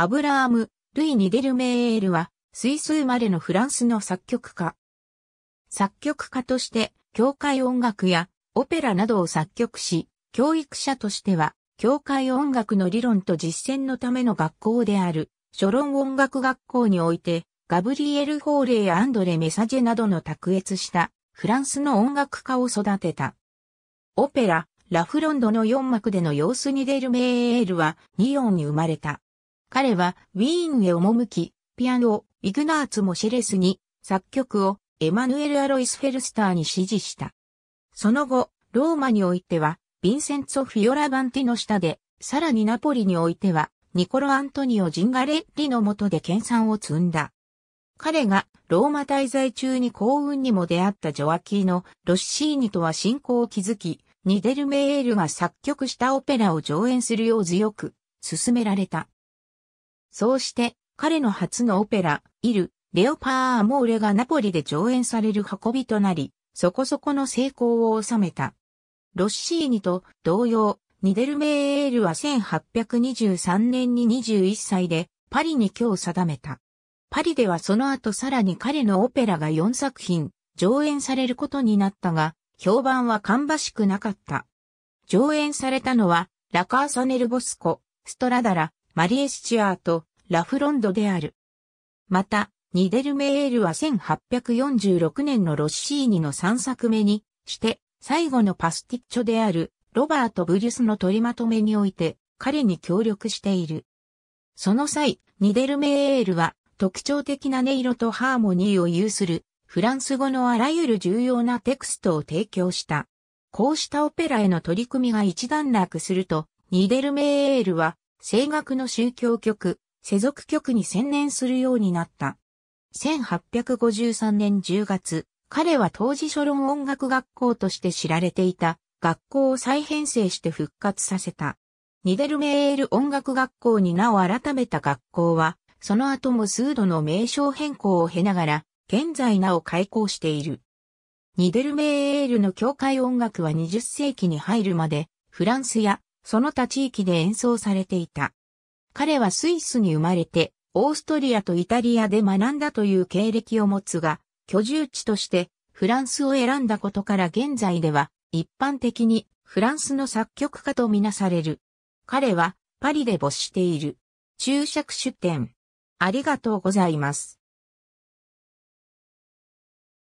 アブラーム・ルイ・ニデルメールは、スイス生まれのフランスの作曲家。作曲家として、教会音楽やオペラなどを作曲し、教育者としては、教会音楽の理論と実践のための学校である、ロ論音楽学校において、ガブリエル・ホーレイやアンドレ・メサジェなどの卓越したフランスの音楽家を育てた。オペラ、ラフロンドの4幕での様子に出るメールは、ニオンに生まれた。彼はウィーンへ赴き、ピアノをイグナーツ・モシェレスに、作曲をエマヌエル・アロイス・フェルスターに指示した。その後、ローマにおいては、ヴィンセンツォ・フィオラバンティの下で、さらにナポリにおいては、ニコロ・アントニオ・ジンガレッリの下で研鑽を積んだ。彼がローマ滞在中に幸運にも出会ったジョアキーノ・ロッシーニとは信仰を築き、ニデルメールが作曲したオペラを上演するよう強く勧められた。そうして、彼の初のオペラ、イル・レオパー・アモーレがナポリで上演される運びとなり、そこそこの成功を収めた。ロッシーニと同様、ニデルメールは1823年に21歳でパリに今日定めた。パリではその後さらに彼のオペラが4作品上演されることになったが、評判は芳しくなかった。上演されたのは、ラ・カーサネル・ボスコ、ストラダラ、マリエ・スチュアート、ラフロンドである。また、ニデルメエールは1846年のロッシーニの3作目にして、最後のパスティッチョであるロバート・ブリュスの取りまとめにおいて、彼に協力している。その際、ニデルメエールは特徴的な音色とハーモニーを有するフランス語のあらゆる重要なテクストを提供した。こうしたオペラへの取り組みが一段落すると、ニデルメエールは声楽の宗教曲、世俗曲に専念するようになった。1853年10月、彼は当時書論音楽学校として知られていた学校を再編成して復活させた。ニデルメエール音楽学校に名を改めた学校は、その後も数度の名称変更を経ながら、現在名を開校している。ニデルメエールの教会音楽は20世紀に入るまで、フランスやその他地域で演奏されていた。彼はスイスに生まれて、オーストリアとイタリアで学んだという経歴を持つが、居住地としてフランスを選んだことから現在では一般的にフランスの作曲家とみなされる。彼はパリで没している。注釈出典。ありがとうございます。